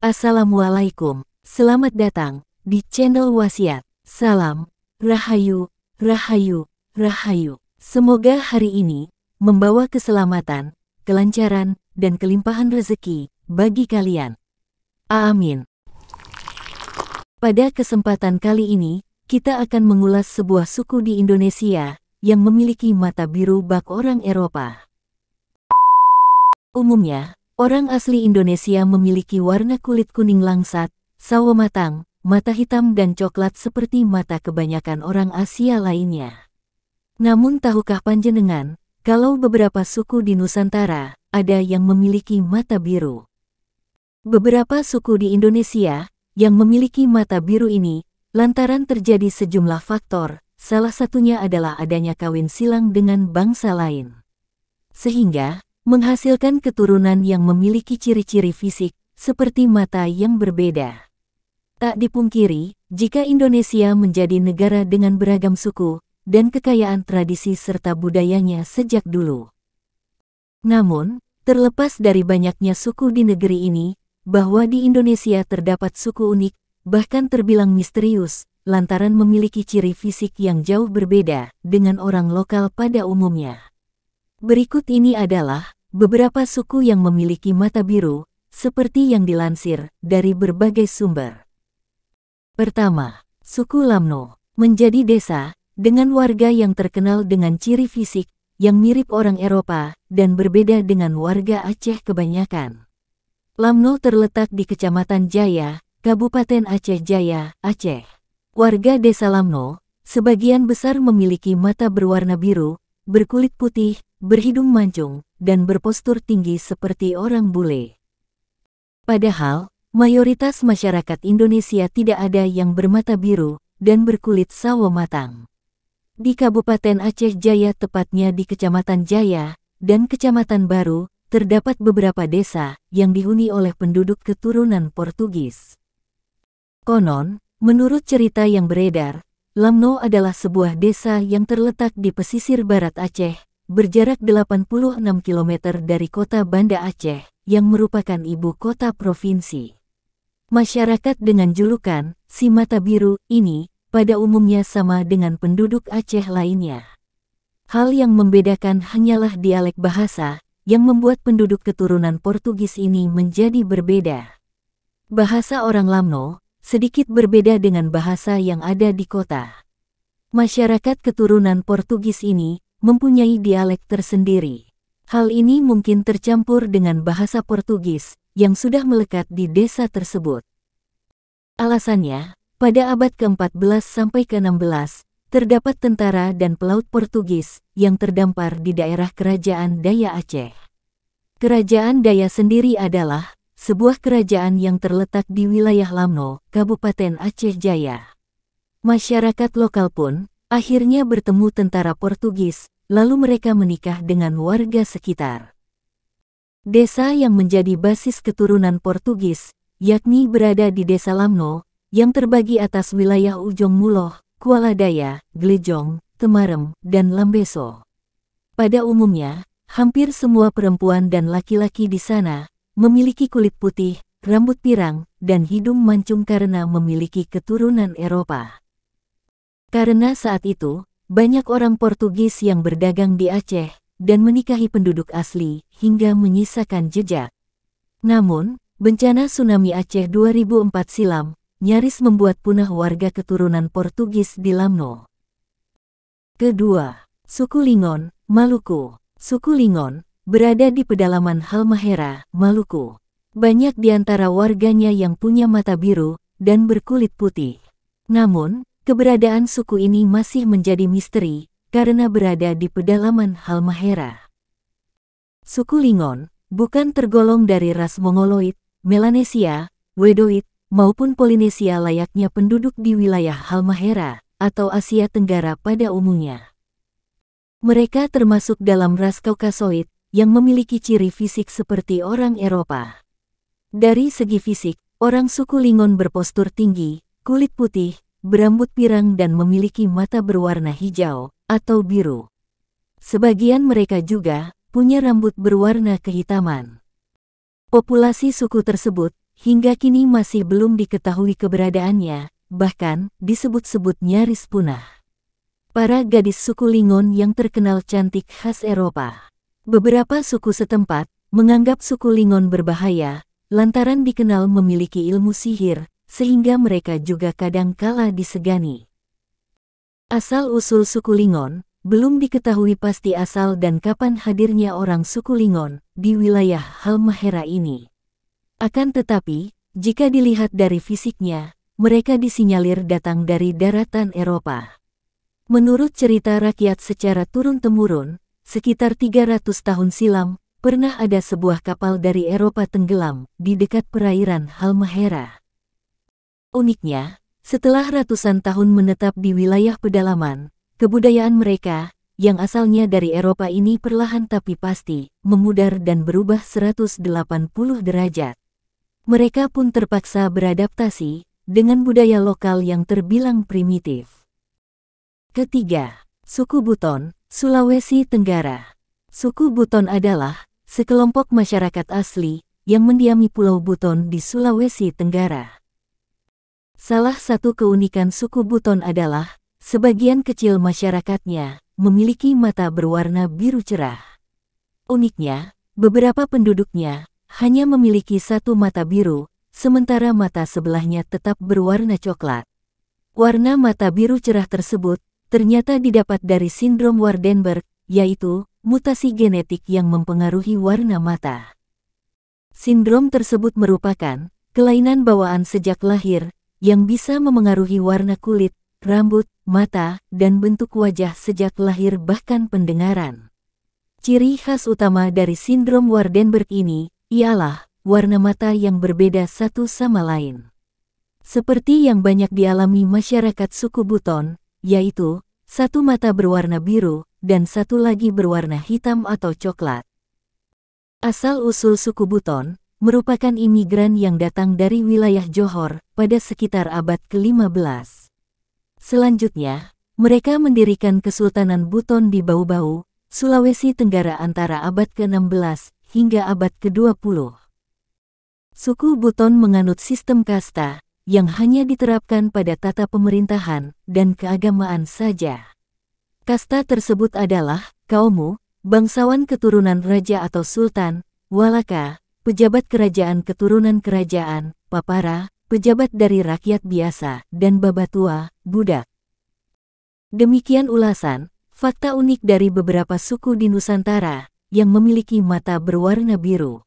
Assalamualaikum, selamat datang di channel Wasiat. Salam, Rahayu, Rahayu, Rahayu. Semoga hari ini membawa keselamatan, kelancaran, dan kelimpahan rezeki bagi kalian. Amin. Pada kesempatan kali ini, kita akan mengulas sebuah suku di Indonesia yang memiliki mata biru bak orang Eropa. Umumnya, orang asli Indonesia memiliki warna kulit kuning langsat, sawo matang, mata hitam dan coklat seperti mata kebanyakan orang Asia lainnya. Namun tahukah panjenengan, kalau beberapa suku di Nusantara, ada yang memiliki mata biru. Beberapa suku di Indonesia, yang memiliki mata biru ini, lantaran terjadi sejumlah faktor, salah satunya adalah adanya kawin silang dengan bangsa lain. Sehingga, menghasilkan keturunan yang memiliki ciri-ciri fisik, seperti mata yang berbeda. Tak dipungkiri, jika Indonesia menjadi negara dengan beragam suku, dan kekayaan tradisi serta budayanya sejak dulu. Namun, terlepas dari banyaknya suku di negeri ini, bahwa di Indonesia terdapat suku unik, bahkan terbilang misterius, lantaran memiliki ciri fisik yang jauh berbeda dengan orang lokal pada umumnya. Berikut ini adalah beberapa suku yang memiliki mata biru, seperti yang dilansir dari berbagai sumber. Pertama, suku Lamno menjadi desa dengan warga yang terkenal dengan ciri fisik yang mirip orang Eropa dan berbeda dengan warga Aceh kebanyakan. Lamno terletak di Kecamatan Jaya, Kabupaten Aceh Jaya, Aceh. Warga desa Lamno, sebagian besar memiliki mata berwarna biru, berkulit putih, berhidung mancung, dan berpostur tinggi seperti orang bule. Padahal, mayoritas masyarakat Indonesia tidak ada yang bermata biru dan berkulit sawo matang. Di Kabupaten Aceh Jaya tepatnya di Kecamatan Jaya dan Kecamatan Baru, terdapat beberapa desa yang dihuni oleh penduduk keturunan Portugis. Konon, Menurut cerita yang beredar, Lamno adalah sebuah desa yang terletak di pesisir barat Aceh, berjarak 86 km dari kota Banda Aceh, yang merupakan ibu kota provinsi. Masyarakat dengan julukan si mata biru ini pada umumnya sama dengan penduduk Aceh lainnya. Hal yang membedakan hanyalah dialek bahasa yang membuat penduduk keturunan Portugis ini menjadi berbeda. Bahasa orang Lamno sedikit berbeda dengan bahasa yang ada di kota. Masyarakat keturunan Portugis ini mempunyai dialek tersendiri. Hal ini mungkin tercampur dengan bahasa Portugis yang sudah melekat di desa tersebut. Alasannya, pada abad ke-14 sampai ke-16, terdapat tentara dan pelaut Portugis yang terdampar di daerah Kerajaan Daya Aceh. Kerajaan Daya sendiri adalah sebuah kerajaan yang terletak di wilayah Lamno, Kabupaten Aceh Jaya. Masyarakat lokal pun akhirnya bertemu tentara Portugis, lalu mereka menikah dengan warga sekitar. Desa yang menjadi basis keturunan Portugis, yakni berada di Desa Lamno, yang terbagi atas wilayah Ujong Muloh, Kuala Daya, Glejong, Temarem, dan Lambeso. Pada umumnya, hampir semua perempuan dan laki-laki di sana memiliki kulit putih, rambut pirang, dan hidung mancung karena memiliki keturunan Eropa. Karena saat itu, banyak orang Portugis yang berdagang di Aceh dan menikahi penduduk asli hingga menyisakan jejak. Namun, bencana tsunami Aceh 2004 silam nyaris membuat punah warga keturunan Portugis di Lamno. Kedua, suku Lingon, Maluku. Suku Lingon, berada di pedalaman Halmahera, Maluku. Banyak di antara warganya yang punya mata biru dan berkulit putih. Namun, keberadaan suku ini masih menjadi misteri karena berada di pedalaman Halmahera. Suku Lingon bukan tergolong dari ras Mongoloid, Melanesia, Wedoid, maupun Polinesia layaknya penduduk di wilayah Halmahera atau Asia Tenggara pada umumnya. Mereka termasuk dalam ras Kaukasoid yang memiliki ciri fisik seperti orang Eropa. Dari segi fisik, orang suku Lingon berpostur tinggi, kulit putih, berambut pirang dan memiliki mata berwarna hijau atau biru. Sebagian mereka juga punya rambut berwarna kehitaman. Populasi suku tersebut hingga kini masih belum diketahui keberadaannya, bahkan disebut-sebut nyaris punah. Para gadis suku Lingon yang terkenal cantik khas Eropa. Beberapa suku setempat menganggap suku Lingon berbahaya lantaran dikenal memiliki ilmu sihir, sehingga mereka juga kadang kala disegani. Asal-usul suku Lingon belum diketahui pasti asal dan kapan hadirnya orang suku Lingon di wilayah Halmahera ini. Akan tetapi, jika dilihat dari fisiknya, mereka disinyalir datang dari daratan Eropa. Menurut cerita rakyat secara turun-temurun, Sekitar 300 tahun silam, pernah ada sebuah kapal dari Eropa tenggelam di dekat perairan Halmahera. Uniknya, setelah ratusan tahun menetap di wilayah pedalaman, kebudayaan mereka, yang asalnya dari Eropa ini perlahan tapi pasti, memudar dan berubah 180 derajat. Mereka pun terpaksa beradaptasi dengan budaya lokal yang terbilang primitif. Ketiga, suku Buton, Sulawesi Tenggara. Suku Buton adalah sekelompok masyarakat asli yang mendiami Pulau Buton di Sulawesi Tenggara. Salah satu keunikan suku Buton adalah sebagian kecil masyarakatnya memiliki mata berwarna biru cerah. Uniknya, beberapa penduduknya hanya memiliki satu mata biru, sementara mata sebelahnya tetap berwarna coklat. Warna mata biru cerah tersebut ternyata didapat dari sindrom Wardenberg, yaitu mutasi genetik yang mempengaruhi warna mata. Sindrom tersebut merupakan kelainan bawaan sejak lahir yang bisa memengaruhi warna kulit, rambut, mata, dan bentuk wajah sejak lahir bahkan pendengaran. Ciri khas utama dari sindrom Wardenberg ini ialah warna mata yang berbeda satu sama lain. Seperti yang banyak dialami masyarakat suku Buton, yaitu satu mata berwarna biru dan satu lagi berwarna hitam atau coklat. Asal-usul suku Buton merupakan imigran yang datang dari wilayah Johor pada sekitar abad ke-15. Selanjutnya, mereka mendirikan Kesultanan Buton di Bau-Bau, Sulawesi Tenggara antara abad ke-16 hingga abad ke-20. Suku Buton menganut sistem kasta, yang hanya diterapkan pada tata pemerintahan dan keagamaan saja. Kasta tersebut adalah kaummu, bangsawan keturunan raja atau sultan, walaka, pejabat kerajaan keturunan kerajaan, papara, pejabat dari rakyat biasa, dan babatua, budak. Demikian ulasan, fakta unik dari beberapa suku di Nusantara yang memiliki mata berwarna biru.